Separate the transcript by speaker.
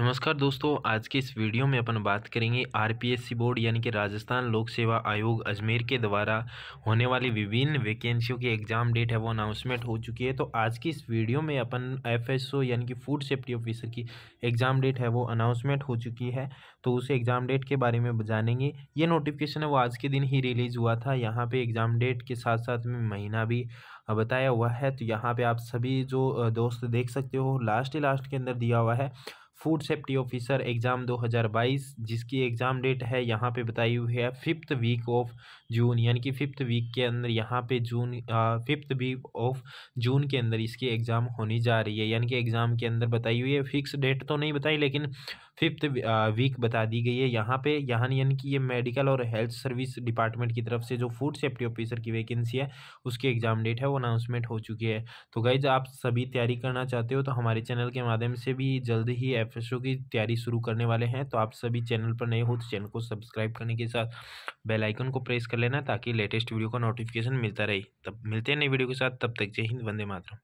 Speaker 1: नमस्कार दोस्तों आज के इस वीडियो में अपन बात करेंगे आरपीएससी बोर्ड यानी कि राजस्थान लोक सेवा आयोग अजमेर के द्वारा होने वाली विभिन्न वैकेंसियों की एग्ज़ाम डेट है वो अनाउंसमेंट हो चुकी है तो आज की इस वीडियो में अपन एफएसओ यानी कि फूड सेफ्टी ऑफिसर की एग्ज़ाम डेट है वो अनाउंसमेंट हो चुकी है तो उस एग्ज़ाम डेट के बारे में जानेंगे ये नोटिफिकेशन है वो आज के दिन ही रिलीज़ हुआ था यहाँ पर एग्ज़ाम डेट के साथ साथ में महीना भी बताया हुआ है तो यहाँ पर आप सभी जो दोस्त देख सकते हो लास्ट ही लास्ट के अंदर दिया हुआ है फूड सेफ्टी ऑफिसर एग्ज़ाम 2022 जिसकी एग्ज़ाम डेट है यहाँ पे बताई हुई है फिफ्थ वीक ऑफ जून यानी कि फिफ्थ वीक के अंदर यहाँ पे June fifth week of June के अंदर इसकी एग्ज़ाम होनी जा रही है यानी कि एग्ज़ाम के अंदर बताई हुई है फिक्स डेट तो नहीं बताई लेकिन फिफ्थ वीक बता दी गई है यहाँ पे यहाँ यानी कि ये मेडिकल और हेल्थ सर्विस डिपार्टमेंट की तरफ से जो फूड सेफ्टी ऑफिसर की वैकेंसी है उसकी एग्ज़ाम डेट है वो अनाउंसमेंट हो चुकी है तो गाइज आप सभी तैयारी करना चाहते हो तो हमारे चैनल के माध्यम से भी जल्द ही मैनिफेस्टो की तैयारी शुरू करने वाले हैं तो आप सभी चैनल पर नए हो तो चैनल को सब्सक्राइब करने के साथ बेल आइकन को प्रेस कर लेना ताकि लेटेस्ट वीडियो का नोटिफिकेशन मिलता रहे तब मिलते हैं नई वीडियो के साथ तब तक जय हिंद वंदे मातरम